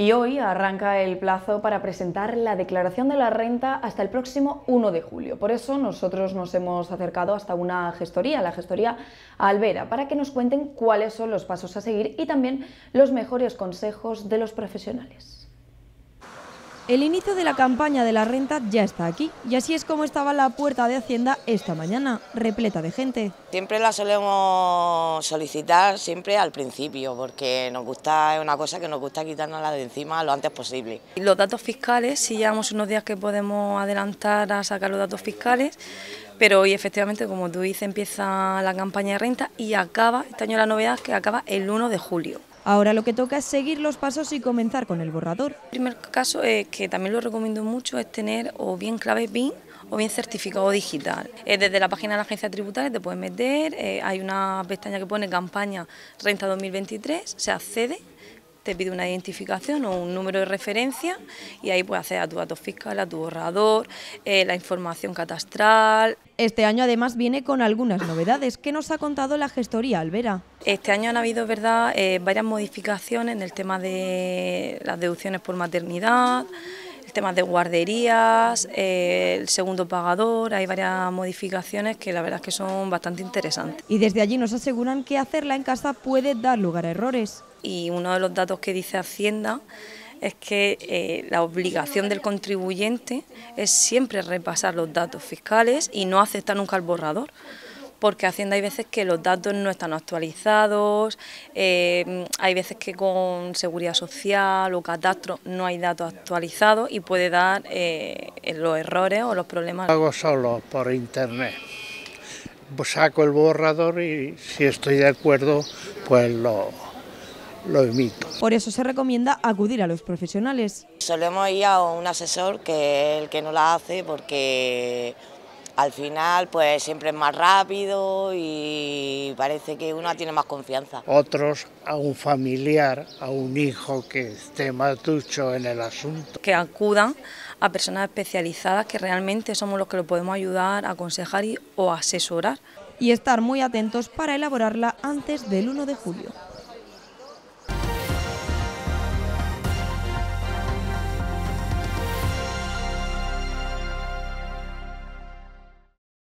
Y hoy arranca el plazo para presentar la declaración de la renta hasta el próximo 1 de julio. Por eso nosotros nos hemos acercado hasta una gestoría, la gestoría Alvera, para que nos cuenten cuáles son los pasos a seguir y también los mejores consejos de los profesionales. El inicio de la campaña de la renta ya está aquí y así es como estaba la puerta de Hacienda esta mañana, repleta de gente. Siempre la solemos solicitar siempre al principio porque nos gusta, es una cosa que nos gusta quitarnos de encima lo antes posible. Los datos fiscales, si llevamos unos días que podemos adelantar a sacar los datos fiscales, pero hoy efectivamente, como tú dices, empieza la campaña de renta y acaba, este año la novedad es que acaba el 1 de julio. Ahora lo que toca es seguir los pasos y comenzar con el borrador. El primer caso es eh, que también lo recomiendo mucho es tener o bien clave BIN o bien certificado digital. Eh, desde la página de la agencia tributaria te puedes meter, eh, hay una pestaña que pone campaña renta 2023, se accede te pide una identificación o un número de referencia y ahí puedes hacer a tu dato fiscal, a tu borrador, eh, la información catastral. Este año además viene con algunas novedades que nos ha contado la gestoría Alvera. Este año han habido verdad eh, varias modificaciones en el tema de las deducciones por maternidad, temas de guarderías, el segundo pagador, hay varias modificaciones que la verdad es que son bastante interesantes. Y desde allí nos aseguran que hacerla en casa puede dar lugar a errores. Y uno de los datos que dice Hacienda es que eh, la obligación del contribuyente es siempre repasar los datos fiscales y no aceptar nunca el borrador porque Hacienda hay veces que los datos no están actualizados, eh, hay veces que con Seguridad Social o Catastro no hay datos actualizados y puede dar eh, los errores o los problemas. Hago solo por internet, saco el borrador y si estoy de acuerdo pues lo, lo emito. Por eso se recomienda acudir a los profesionales. Solemos ir a un asesor que es el que no la hace porque al final pues siempre es más rápido y parece que uno tiene más confianza. Otros a un familiar, a un hijo que esté más ducho en el asunto. Que acudan a personas especializadas que realmente somos los que lo podemos ayudar, aconsejar y, o asesorar. Y estar muy atentos para elaborarla antes del 1 de julio.